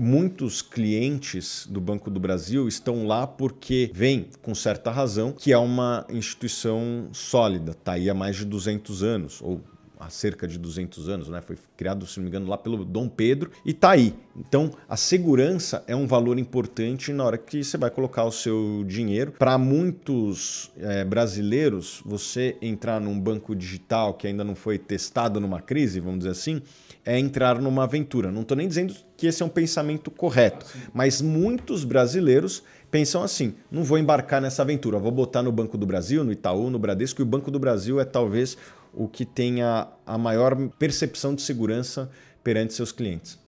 muitos clientes do Banco do Brasil estão lá porque vem, com certa razão, que é uma instituição sólida, está aí há mais de 200 anos, ou há cerca de 200 anos, né? Foi criado, se não me engano, lá pelo Dom Pedro e tá aí. Então, a segurança é um valor importante na hora que você vai colocar o seu dinheiro. Para muitos é, brasileiros, você entrar num banco digital que ainda não foi testado numa crise, vamos dizer assim, é entrar numa aventura. Não estou nem dizendo que esse é um pensamento correto, ah, mas muitos brasileiros pensam assim: não vou embarcar nessa aventura, vou botar no Banco do Brasil, no Itaú, no Bradesco, e o Banco do Brasil é talvez o que tenha a maior percepção de segurança perante seus clientes.